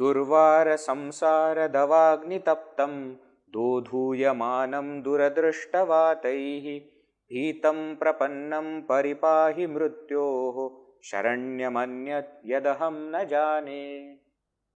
दुर्वारसंसारदवाग्नितप्तं दोधूयमानं दुरदृष्टवातैः भीतं प्रपन्नं परिपाहि मृत्योः यदहं न जाने